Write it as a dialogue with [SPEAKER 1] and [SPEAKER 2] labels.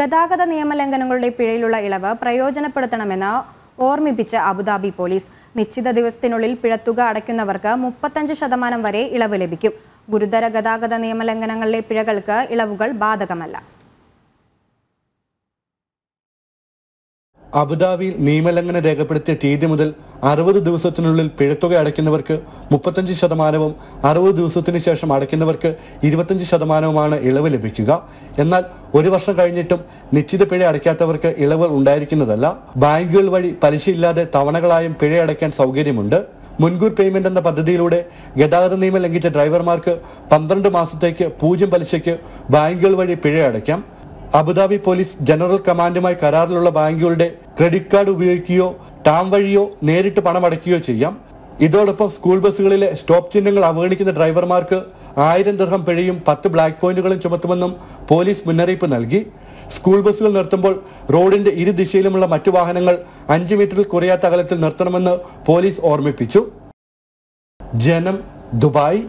[SPEAKER 1] ഗതാഗത നിയമലംഘനങ്ങളുടെ പിഴയിലുള്ള ഇളവ് പ്രയോജനപ്പെടുത്തണമെന്ന് ഓർമ്മിപ്പിച്ച അബുദാബി പോലീസ് നിശ്ചിത ദിവസത്തിനുള്ളിൽ പിഴത്തുക അടയ്ക്കുന്നവർക്ക് മുപ്പത്തഞ്ച് ശതമാനം വരെ ഇളവ് ലഭിക്കും ഗുരുതര ഗതാഗത നിയമലംഘനങ്ങളിലെ പിഴകൾക്ക് ഇളവുകൾ ബാധകമല്ല
[SPEAKER 2] അബുദാബിയിൽ നിയമലംഘനം രേഖപ്പെടുത്തിയ തീയതി മുതൽ അറുപത് ദിവസത്തിനുള്ളിൽ പിഴത്തുക അടയ്ക്കുന്നവർക്ക് മുപ്പത്തഞ്ച് ശതമാനവും അറുപത് ദിവസത്തിന് ശേഷം അടയ്ക്കുന്നവർക്ക് ഇരുപത്തഞ്ച് ശതമാനവുമാണ് ഇളവ് ലഭിക്കുക എന്നാൽ ഒരു വർഷം കഴിഞ്ഞിട്ടും നിശ്ചിത പിഴ അടയ്ക്കാത്തവർക്ക് ഇളവുകൾ ഉണ്ടായിരിക്കുന്നതല്ല ബാങ്കുകൾ വഴി പലിശയില്ലാതെ തവണകളായും പിഴ അടയ്ക്കാൻ സൗകര്യമുണ്ട് മുൻകൂർ പേയ്മെന്റ് എന്ന പദ്ധതിയിലൂടെ ഗതാഗത നിയമം ലംഘിച്ച ഡ്രൈവർമാർക്ക് പന്ത്രണ്ട് മാസത്തേക്ക് പൂജ്യം പലിശയ്ക്ക് ബാങ്കുകൾ വഴി പിഴ അടയ്ക്കാം അബുദാബി പോലീസ് ജനറൽ കമാൻഡുമായി കരാറിലുള്ള ബാങ്കുകളുടെ ക്രെഡിറ്റ് കാർഡ് ഉപയോഗിക്കുകയോ ടാം വഴിയോ നേരിട്ട് പണമടയ്ക്കുകയോ ചെയ്യാം ഇതോടൊപ്പം സ്കൂൾ ബസ്സുകളിലെ സ്റ്റോപ്പ് ചിഹ്നങ്ങൾ അവഗണിക്കുന്ന ഡ്രൈവർമാർക്ക് ആയിരം ദൃഹം പിഴയും പത്ത് ബ്ലാക്ക് പോയിന്റുകളും ചുമത്തുമെന്നും പോലീസ് മുന്നറിയിപ്പ് നൽകി സ്കൂൾ ബസ്സുകൾ നിർത്തുമ്പോൾ റോഡിന്റെ ഇരുദിശയിലുമുള്ള മറ്റു വാഹനങ്ങൾ അഞ്ചു മീറ്ററിൽ കുറയാത്ത അകലത്തിൽ നിർത്തണമെന്ന് പോലീസ് ഓർമ്മിപ്പിച്ചു ജനം ദുബായ്